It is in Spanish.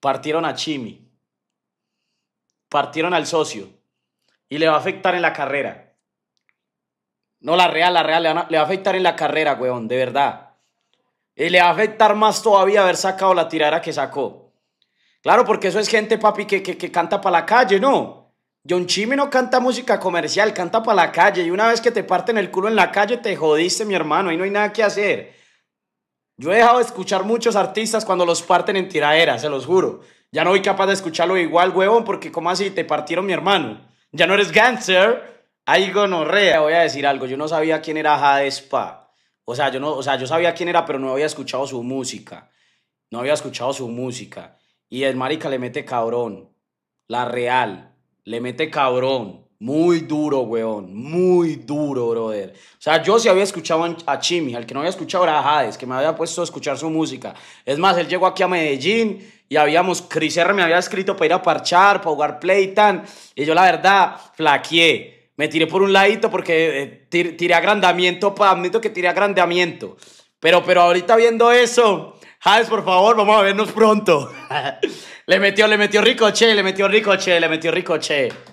partieron a Chimi, partieron al socio y le va a afectar en la carrera. No, la Real, la Real le, va a afectar en la carrera, weón, de verdad. Y le va a afectar más todavía haber sacado la tirada que sacó. Claro, porque eso es gente, papi, que, que canta para la calle, ¿no? John Chimi no canta música comercial, canta para la calle. Y una vez que te parten el culo en la calle, te jodiste, mi hermano, y no hay nada que hacer. Yo he dejado de escuchar muchos artistas cuando los parten en tiraderas, se los juro. Ya no voy capaz de escucharlo igual, huevón, porque como así te partieron mi hermano. Ya no eres gangster. Ahí gonorrea. Voy a decir algo, yo no sabía quién era Jade Spa. O sea, yo no, o sea, yo sabía quién era, pero no había escuchado su música. No había escuchado su música. Y el marica le mete cabrón. La real. Le mete cabrón. Muy duro, weón. Muy duro, brother. O sea, yo sí había escuchado a Chimi. Al que no había escuchado era a Hades, que me había puesto a escuchar su música. Es más, él llegó aquí a Medellín y habíamos. Cris R me había escrito para ir a parchar, para jugar play y Y yo, la verdad, flaqueé. Me tiré por un ladito porque eh, tiré agrandamiento. para admito que tiré agrandamiento. Pero, pero ahorita viendo eso. Hades, por favor, vamos a vernos pronto. le metió, le metió che, le metió rico, che. le metió rico, che.